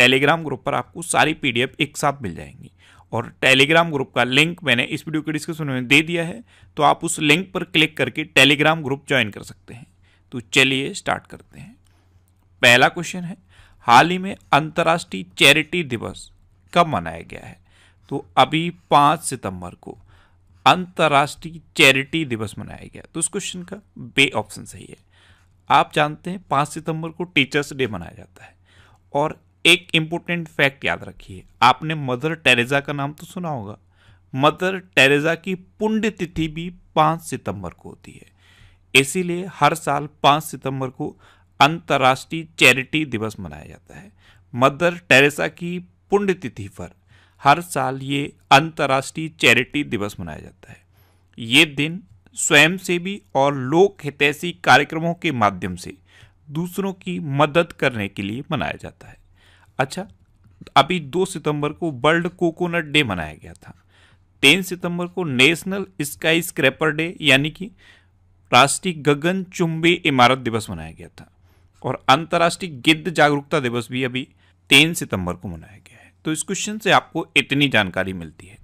Telegram group पर आपको सारी पीडीएफ एक साथ मिल जाएंगी और टेलीग्राम ग्रुप का लिंक मैंने इस वीडियो के डिस्क्रिप्शन में दे दिया है तो आप उस लिंक पर क्लिक करके टेलीग्राम ग्रुप ज्वाइन कर सकते हैं तो चलिए स्टार्ट करते हैं पहला क्वेश्चन है हाल ही में अंतर्राष्ट्रीय चैरिटी दिवस कब मनाया गया है तो अभी पाँच सितंबर को अंतर्राष्ट्रीय चैरिटी दिवस मनाया गया तो उस क्वेश्चन का बे ऑप्शन सही है आप जानते हैं पाँच सितंबर को टीचर्स डे मनाया जाता है और एक इम्पोर्टेंट फैक्ट याद रखिए आपने मदर टेरेजा का नाम तो सुना होगा मदर टेरेजा की पुण्य तिथि भी पाँच सितंबर को होती है इसीलिए हर साल पाँच सितंबर को अंतर्राष्ट्रीय चैरिटी दिवस मनाया जाता है मदर टेरेसा की पुण्य तिथि पर हर साल ये अंतर्राष्ट्रीय चैरिटी दिवस मनाया जाता है ये दिन स्वयंसेवी और लोक हितैषी कार्यक्रमों के माध्यम से दूसरों की मदद करने के लिए मनाया जाता है अच्छा अभी दो सितंबर को वर्ल्ड कोकोनट डे मनाया गया था टेन सितंबर को नेशनल स्काई स्क्रैपर डे यानी कि राष्ट्रीय गगन चुंबी इमारत दिवस मनाया गया था और अंतर्राष्ट्रीय गिद्ध जागरूकता दिवस भी अभी तीन सितंबर को मनाया गया है तो इस क्वेश्चन से आपको इतनी जानकारी मिलती है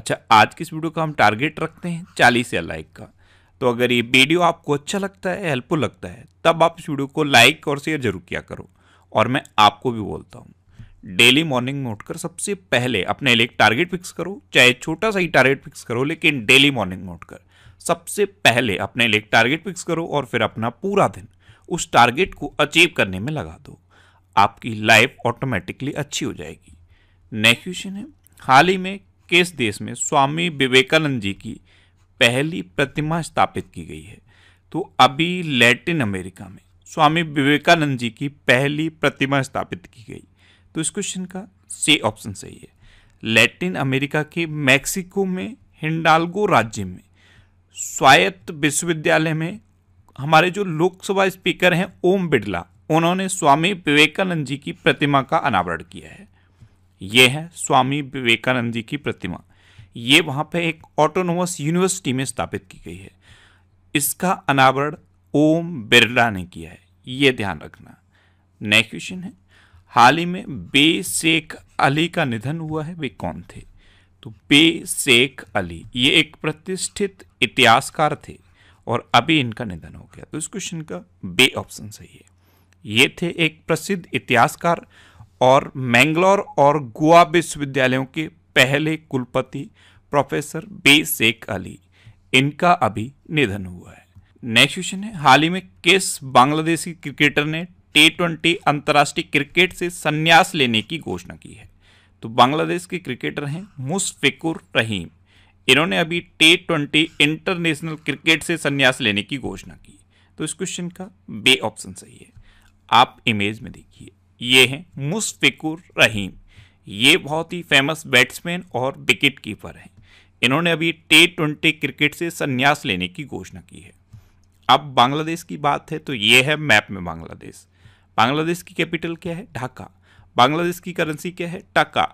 अच्छा आज की इस वीडियो का हम टारगेट रखते हैं चालीस या लाइक का तो अगर ये वीडियो आपको अच्छा लगता है हेल्पफुल लगता है तब आप इस वीडियो को लाइक और शेयर जरूर किया करो और मैं आपको भी बोलता हूँ डेली मॉर्निंग में उठकर सबसे पहले अपने लिए एक टारगेट फिक्स करो चाहे छोटा सा ही टारगेट फिक्स करो लेकिन डेली मॉर्निंग में उठकर सबसे पहले अपने लिए एक टारगेट फिक्स करो और फिर अपना पूरा दिन उस टारगेट को अचीव करने में लगा दो आपकी लाइफ ऑटोमेटिकली अच्छी हो जाएगी नेक्स्ट क्वेश्चन है हाल ही में किस देश में स्वामी विवेकानंद जी की पहली प्रतिमा स्थापित की गई है तो अभी लैटिन अमेरिका में स्वामी विवेकानंद जी की पहली प्रतिमा स्थापित की गई तो इस क्वेश्चन का सी ऑप्शन सही है लैटिन अमेरिका के मैक्सिको में हिंडाल्गो राज्य में स्वायत्त विश्वविद्यालय में हमारे जो लोकसभा स्पीकर हैं ओम बिड़ला उन्होंने स्वामी विवेकानंद जी की प्रतिमा का अनावरण किया है ये है स्वामी विवेकानंद जी की प्रतिमा ये वहाँ पे एक ऑटोनोमस यूनिवर्सिटी में स्थापित की गई है इसका अनावरण ओम बिरला ने किया है ये ध्यान रखना नेक्स्ट क्वेश्चन है हाल ही में बे शेख अली का निधन हुआ है वे कौन थे तो बे शेख अली ये एक प्रतिष्ठित इतिहासकार थे और अभी इनका निधन हो गया तो इस क्वेश्चन का बे ऑप्शन सही है ये थे एक प्रसिद्ध इतिहासकार और मैंगलोर और गोवा विश्वविद्यालयों के पहले कुलपति प्रोफेसर बे शेख अली इनका अभी निधन हुआ है नेक्स्ट क्वेश्चन है हाल ही में किस बांग्लादेशी क्रिकेटर ने टी ट्वेंटी अंतर्राष्ट्रीय क्रिकेट से संन्यास लेने की घोषणा की है तो बांग्लादेश के क्रिकेटर हैं मुस्फिकुर रहीम इन्होंने अभी टी ट्वेंटी इंटरनेशनल क्रिकेट से संन्यास लेने की घोषणा की तो इस क्वेश्चन का बे ऑप्शन सही है आप इमेज में देखिए ये हैं मुस्फिकुर रहीम ये बहुत ही फेमस बैट्समैन और विकेट कीपर हैं इन्होंने अभी टी ट्वेंटी क्रिकेट से संन्यास लेने की घोषणा की है अब बांग्लादेश की बात है तो ये है मैप में बांग्लादेश बांग्लादेश की कैपिटल क्या है ढाका बांग्लादेश की करेंसी क्या है टाका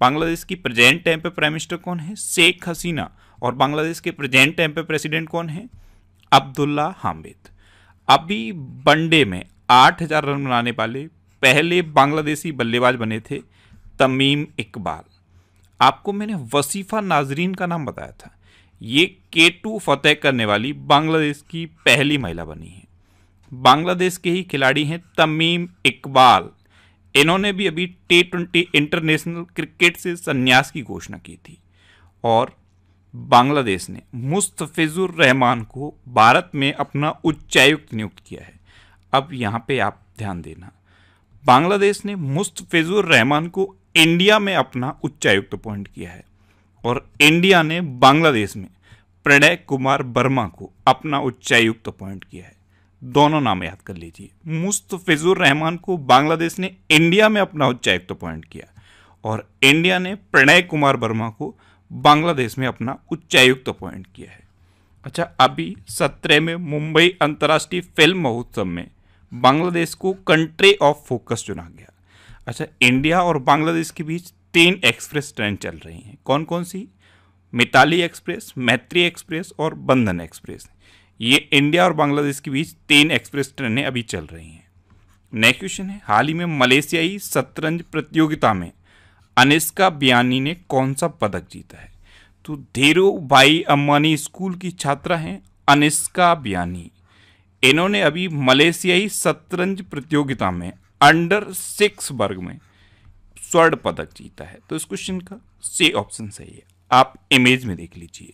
बांग्लादेश की प्रेजेंट टाइम पे प्राइम मिनिस्टर कौन है शेख हसीना और बांग्लादेश के प्रेजेंट टाइम पे प्रेसिडेंट कौन है अब्दुल्ला हामिद अभी वनडे में आठ हजार रन बनाने वाले पहले बांग्लादेशी बल्लेबाज बने थे तमीम इकबाल आपको मैंने वसीफा नाजरीन का नाम बताया था ये के टू फतेह करने वाली बांग्लादेश की पहली महिला बनी है बांग्लादेश के ही खिलाड़ी हैं तमीम इकबाल इन्होंने भी अभी टी ट्वेंटी इंटरनेशनल क्रिकेट से संन्यास की घोषणा की थी और बांग्लादेश ने मुस्तफिजुर रहमान को भारत में अपना उच्चायुक्त नियुक्त किया है अब यहाँ पे आप ध्यान देना बांग्लादेश ने मुस्तफिजुर रहमान को इंडिया में अपना उच्चायुक्त अपॉइंट किया है और इंडिया ने बांग्लादेश में प्रणय कुमार वर्मा को अपना उच्चायुक्त अपॉइंट किया है दोनों नाम याद कर लीजिए मुस्तफिजुर रहमान को बांग्लादेश ने इंडिया में अपना उच्चायुक्त अपॉइंट किया और इंडिया ने प्रणय कुमार वर्मा को बांग्लादेश में अपना उच्चायुक्त अपॉइंट किया है अच्छा अभी सत्रह में मुंबई अंतर्राष्ट्रीय फिल्म महोत्सव में बांग्लादेश को कंट्री ऑफ फोकस चुना गया अच्छा इंडिया और बांग्लादेश के बीच तीन एक्सप्रेस ट्रेन चल रही हैं कौन कौन सी मिताली एक्सप्रेस मैत्री एक्सप्रेस और बंधन एक्सप्रेस ये इंडिया और बांग्लादेश के बीच तीन एक्सप्रेस ट्रेनें अभी चल रही हैं नेक्स्ट क्वेश्चन है हाल ही में मलेशियाई शतरंज प्रतियोगिता में अनिस्का बियानी ने कौन सा पदक जीता है तो धीरू भाई अम्बानी स्कूल की छात्रा हैं अनिस्का बियानी इन्होंने अभी मलेशियाई शतरंज प्रतियोगिता में अंडर सिक्स वर्ग में स्वर्ण पदक जीता है तो इस क्वेश्चन का सी ऑप्शन सही है आप इमेज में देख लीजिए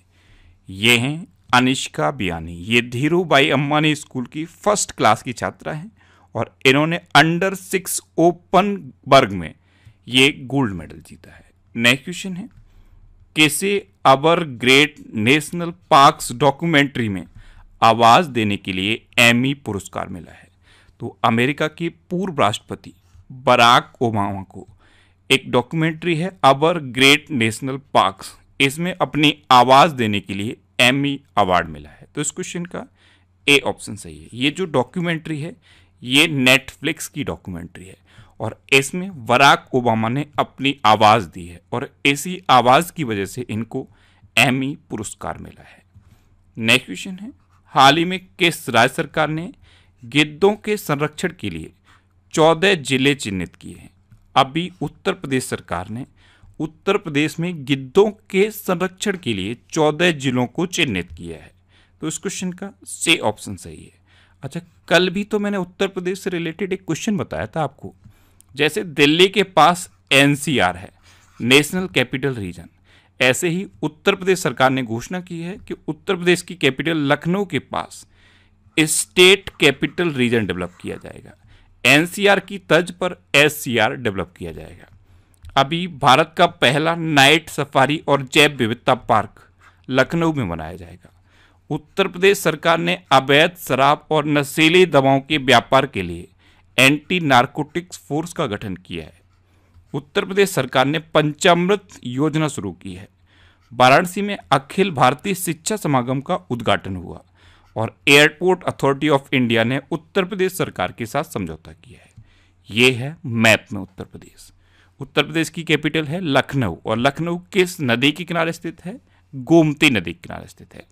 ये हैं अनिष्का बियानी ये धीरू बाई अम्बानी स्कूल की फर्स्ट क्लास की छात्रा हैं और इन्होंने अंडर सिक्स ओपन वर्ग में ये गोल्ड मेडल जीता है नेक्स्ट क्वेश्चन है कैसे our great national parks documentary में आवाज़ देने के लिए एमी पुरस्कार मिला है तो अमेरिका के पूर्व राष्ट्रपति बराक ओबामा को एक डॉक्यूमेंट्री है अवर ग्रेट नेशनल पार्क्स इसमें अपनी आवाज़ देने के लिए एम ई अवार्ड मिला है तो इस क्वेश्चन का ए ऑप्शन सही है ये जो डॉक्यूमेंट्री है ये नेटफ्लिक्स की डॉक्यूमेंट्री है और इसमें वराक ओबामा ने अपनी आवाज़ दी है और इसी आवाज़ की वजह से इनको एमी पुरस्कार मिला है नेक्स्ट क्वेश्चन है हाल ही में किस राज्य सरकार ने गिद्धों के संरक्षण के लिए चौदह जिले चिन्हित किए हैं अभी उत्तर प्रदेश सरकार ने उत्तर प्रदेश में गिद्धों के संरक्षण के लिए चौदह जिलों को चिन्हित किया है तो इस क्वेश्चन का से ऑप्शन सही है अच्छा कल भी तो मैंने उत्तर प्रदेश से रिलेटेड एक क्वेश्चन बताया था आपको जैसे दिल्ली के पास एनसीआर है नेशनल कैपिटल रीजन ऐसे ही उत्तर प्रदेश सरकार ने घोषणा की है कि उत्तर प्रदेश की कैपिटल लखनऊ के पास स्टेट कैपिटल रीजन डेवलप किया जाएगा एनसीआर की तर्ज पर एससीआर डेवलप किया जाएगा अभी भारत का पहला नाइट सफारी और जैव विविधता पार्क लखनऊ में बनाया जाएगा उत्तर प्रदेश सरकार ने अवैध शराब और नशीली दवाओं के व्यापार के लिए एंटी नार्कोटिक्स फोर्स का गठन किया है उत्तर प्रदेश सरकार ने पंचामृत योजना शुरू की है वाराणसी में अखिल भारतीय शिक्षा समागम का उद्घाटन हुआ और एयरपोर्ट अथॉरिटी ऑफ इंडिया ने उत्तर प्रदेश सरकार के साथ समझौता किया है ये है मैप में उत्तर प्रदेश उत्तर प्रदेश की कैपिटल है लखनऊ और लखनऊ किस नदी के किनारे स्थित है गोमती नदी के किनारे स्थित है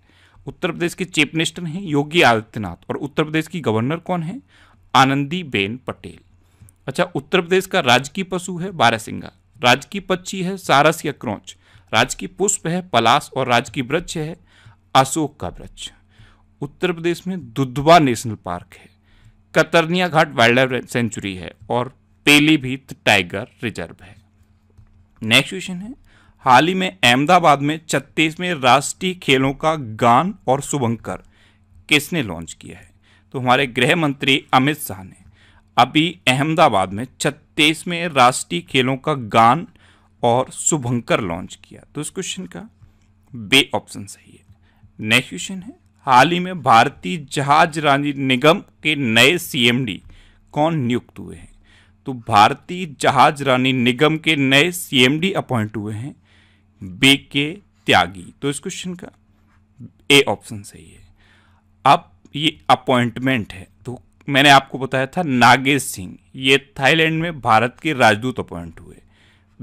उत्तर प्रदेश के चीफ मिनिस्टर हैं योगी आदित्यनाथ और उत्तर प्रदेश की गवर्नर कौन है आनंदी बेन पटेल अच्छा उत्तर प्रदेश का राजकीय पशु है बारहसिंगा राजकीय पक्षी है सारस या क्रोच राजकीय पुष्प है पलास और राजकीय वृक्ष है अशोक का वृक्ष उत्तर प्रदेश में दुधवा नेशनल पार्क है Katarniya Ghat wildlife sanctuary है और पीलीभीत टाइगर रिजर्व है नेक्स्ट क्वेश्चन है हाल ही में अहमदाबाद में छत्तीसवें राष्ट्रीय खेलों का गान और शुभंकर किसने लॉन्च किया है तो हमारे गृह मंत्री अमित शाह ने अभी अहमदाबाद में छत्तीसवें राष्ट्रीय खेलों का गान और शुभंकर लॉन्च किया तो इस क्वेश्चन का बे ऑप्शन सही है नेक्स्ट क्वेश्चन है हाल ही में भारतीय जहाज रानी निगम के नए सीएमडी कौन नियुक्त हुए हैं तो भारतीय जहाज रानी निगम के नए सीएमडी अपॉइंट हुए हैं बीके के त्यागी तो इस क्वेश्चन का ए ऑप्शन सही है अब ये अपॉइंटमेंट है तो मैंने आपको बताया था नागेश सिंह ये थाईलैंड में भारत के राजदूत अपॉइंट हुए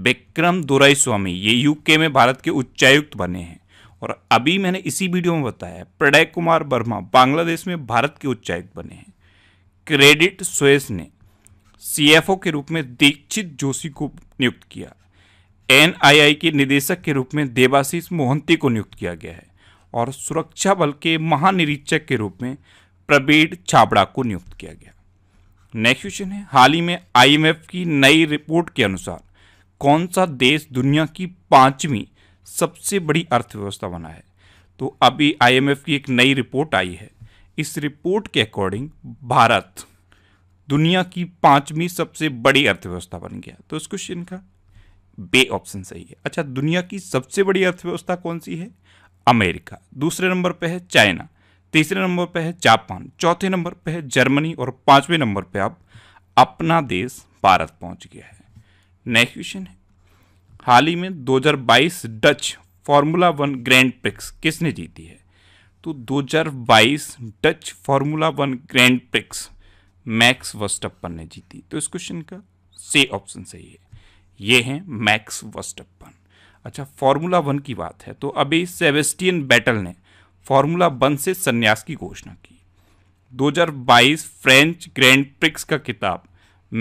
विक्रम दुराई स्वामी ये यूके में भारत के उच्चायुक्त बने हैं और अभी मैंने इसी वीडियो में बताया प्रणय कुमार वर्मा बांग्लादेश में भारत के उच्चायुक्त बने हैं क्रेडिट स्वेस ने सीएफओ के रूप में दीक्षित जोशी को नियुक्त किया एनआईआई के निदेशक के रूप में देवाशीष मोहंती को नियुक्त किया गया है और सुरक्षा बल के महानिरीक्षक के रूप में प्रबीर छाबड़ा को नियुक्त किया गया नेक्स्ट क्वेश्चन है हाल ही में आईएमएफ की नई रिपोर्ट के अनुसार कौन सा देश दुनिया की पांचवी सबसे बड़ी अर्थव्यवस्था बना है तो अभी आईएमएफ की एक नई रिपोर्ट आई है इस रिपोर्ट के अकॉर्डिंग भारत दुनिया की पांचवी सबसे बड़ी अर्थव्यवस्था बन गया तो इस क्वेश्चन का बे ऑप्शन सही है अच्छा दुनिया की सबसे बड़ी अर्थव्यवस्था कौन सी है अमेरिका दूसरे नंबर पर है चाइना तीसरे नंबर पर है जापान चौथे नंबर पर है जर्मनी और पांचवें नंबर पर अब अपना देश भारत पहुंच गया है नेक्स्ट क्वेश्चन है हाल ही में 2022 Dutch formula one grand prix किसने जीती है तो 2022 Dutch formula one grand prix Max Verstappen ने जीती तो इस क्वेश्चन का से ऑप्शन सही है ये हैं मैक्स वस्टप्पन अच्छा फॉर्मूला वन की बात है तो अभी सेवेस्टियन बैटल ने फॉर्मूला वन से संन्यास की घोषणा की 2022 फ्रेंच ग्रैंड प्रिक्स का किताब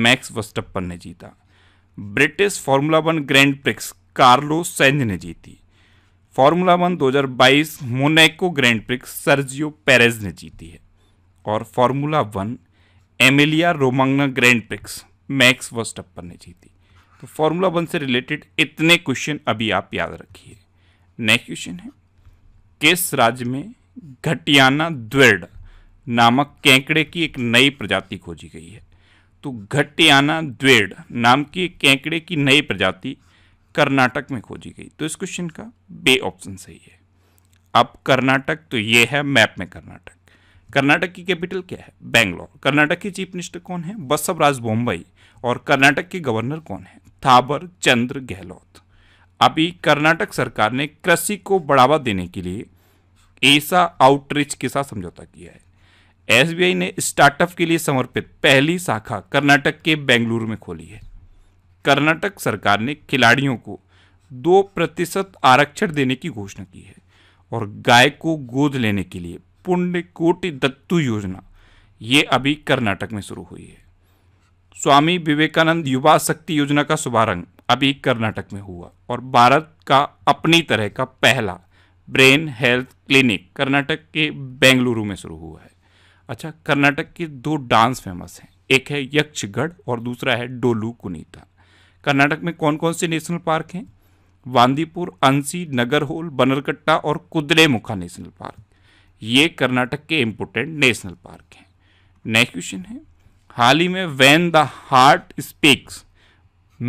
मैक्स वस्टप्पन ने जीता British formula one grand prix Carlos Sainz ने जीती formula one 2022 Monaco grand prix Sergio Perez ने जीती है और formula one Emilia Romagna grand prix Max Verstappen ने जीती तो फॉर्मूला वन से रिलेटेड इतने क्वेश्चन अभी आप याद रखिए नेक्स्ट क्वेश्चन है किस राज्य में घटियाना द्वेड नामक कैंकड़े की एक नई प्रजाति खोजी गई है तो घटियाना द्वेड नाम की कैंकड़े की नई प्रजाति कर्नाटक में खोजी गई तो इस क्वेश्चन का बे ऑप्शन सही है अब कर्नाटक तो ये है मैप में कर्नाटक कर्नाटक की कैपिटल क्या है बैंगलोर कर्नाटक की चीफ मिनिस्टर कौन है बसवराज बोम्बई और कर्नाटक के गवर्नर कौन है थाबर चंद्र गहलोत अभी कर्नाटक सरकार ने कृषि को बढ़ावा देने के लिए ऐसा आउटरीच के साथ समझौता किया है एसबीआई ने स्टार्टअप के लिए समर्पित पहली शाखा कर्नाटक के बेंगलुरु में खोली है कर्नाटक सरकार ने खिलाड़ियों को दो प्रतिशत आरक्षण देने की घोषणा की है और गाय को गोद लेने के लिए कोटि दत्तू योजना ये अभी कर्नाटक में शुरू हुई है स्वामी विवेकानंद युवा शक्ति योजना का शुभारंभ अभी कर्नाटक में हुआ और भारत का अपनी तरह का पहला ब्रेन हेल्थ क्लिनिक कर्नाटक के बेंगलुरु में शुरू हुआ है अच्छा कर्नाटक के दो डांस फेमस हैं एक है यक्षगढ़ और दूसरा है डोलू कुनीता कर्नाटक में कौन कौन से नेशनल पार्क हैं वांदीपुर अंसी नगरहोल बनरकट्टा और कुदरेमुखा नेशनल पार्क ये कर्नाटक के इम्पोर्टेंट नेशनल पार्क हैं नेक्स्ट क्वेश्चन है हाल ही में when the heart speaks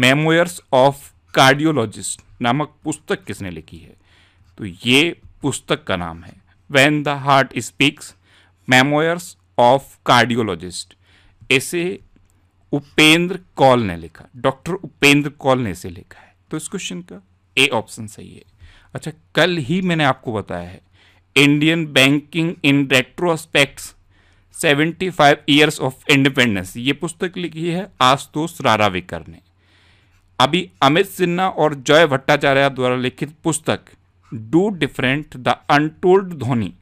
memoirs of cardiologist नामक पुस्तक किसने लिखी है तो ये पुस्तक का नाम है when the heart speaks memoirs of cardiologist इसे उपेंद्र कौल ने लिखा डॉक्टर उपेंद्र कौल ने इसे लिखा है तो इस क्वेश्चन का ए ऑप्शन सही है अच्छा कल ही मैंने आपको बताया है Indian banking in retrospects 75 years of independence ये पुस्तक लिखी है आशुतोष राराविकर ने अभी अमित सिन्हा और जय भट्टाचार्य द्वारा लिखित पुस्तक do different the untold Dhoni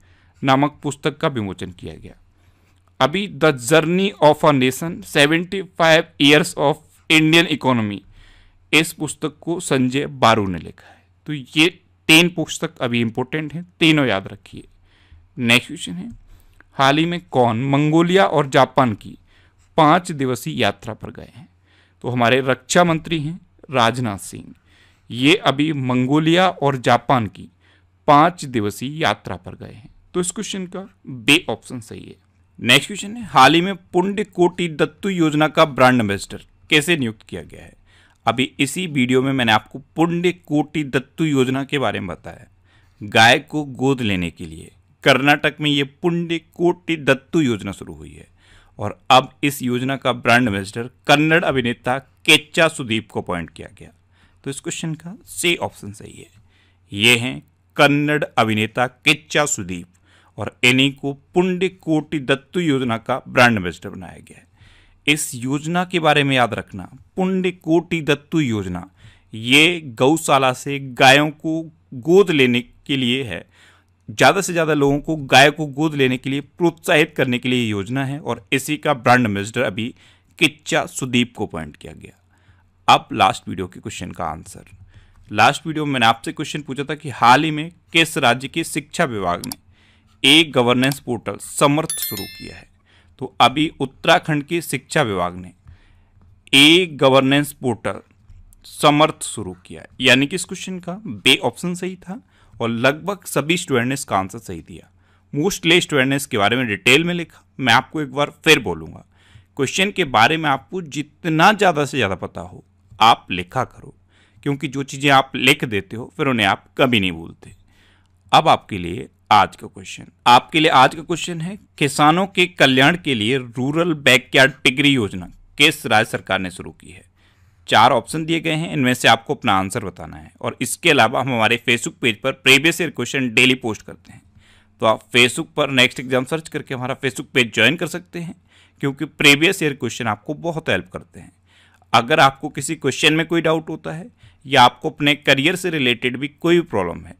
नामक पुस्तक का विमोचन किया गया अभी the journey of a nation 75 years of Indian economy इस पुस्तक को संजय बारू ने लिखा है तो ये तीन पुस्तक अभी इम्पोर्टेंट हैं तीनों याद रखिए नेक्स्ट क्वेश्चन है हाल ही में कौन मंगोलिया और जापान की पाँच दिवसीय यात्रा पर गए हैं तो हमारे रक्षा मंत्री हैं राजनाथ सिंह ये अभी मंगोलिया और जापान की पाँच दिवसीय यात्रा पर गए हैं तो इस क्वेश्चन का बे ऑप्शन सही है नेक्स्ट क्वेश्चन है हाल ही में पुण्य कोटि दत्तु योजना का ब्रांड एम्बेसडर कैसे नियुक्त किया गया है अभी इसी वीडियो में मैंने आपको पुण्य कोटि दत्तु योजना के बारे में बताया गाय को गोद लेने के लिए कर्नाटक में ये पुण्य कोटि दत्तु योजना शुरू हुई है और अब इस योजना का ब्रांड एम्बेसडर कन्नड़ अभिनेता केच्चा सुदीप को अपॉइंट किया गया तो इस क्वेश्चन का से ऑप्शन सही है ये हैं कन्नड़ अभिनेता केच्चा सुदीप और इन्हीं को पुण्य कोटि दत्तु योजना का ब्रांड एम्बेसडर बनाया गया है इस योजना के बारे में याद रखना पुण्य कोटि दत्तु योजना ये गौशाला से गायों को गोद लेने के लिए है ज़्यादा से ज़्यादा लोगों को गाय को गोद लेने के लिए प्रोत्साहित करने के लिए योजना है और इसी का ब्रांड एम्बेसडर अभी किच्चा सुदीप को अपॉइंट किया गया अब लास्ट वीडियो के क्वेश्चन का आंसर लास्ट वीडियो में मैंने आपसे क्वेश्चन पूछा था कि हाल ही में किस राज्य के शिक्षा विभाग ने एक गवर्नेंस पोर्टल समर्थ शुरू किया है तो अभी उत्तराखंड के शिक्षा विभाग ने ए गवर्नेंस पोर्टल समर्थ शुरू किया यानी कि इस क्वेश्चन का बे ऑप्शन सही था और लगभग सभी स्टूडेंट ने इसका आंसर सही दिया मोस्टली स्टूडेंट ने इसके बारे में डिटेल में लिखा मैं आपको एक बार फिर बोलूँगा क्वेश्चन के बारे में आपको जितना ज़्यादा से ज़्यादा पता हो आप लिखा करो क्योंकि जो चीज़ें आप लिख देते हो फिर उन्हें आप कभी नहीं भूलते अब आपके लिए आज का क्वेश्चन आपके लिए आज का क्वेश्चन है किसानों के कल्याण के लिए रूरल बैकयार्ड टिगरी योजना किस राज्य सरकार ने शुरू की है चार ऑप्शन दिए गए हैं इनमें से आपको अपना आंसर बताना है और इसके अलावा हम हमारे फेसबुक पेज पर previous year question daily post करते हैं तो आप फेसबुक पर नेक्स्ट एग्जाम सर्च करके हमारा फेसबुक पेज ज्वाइन कर सकते हैं क्योंकि प्रीवियस ईयर क्वेश्चन आपको बहुत हेल्प करते हैं अगर आपको किसी क्वेश्चन में कोई डाउट होता है या आपको अपने करियर से रिलेटेड भी कोई प्रॉब्लम है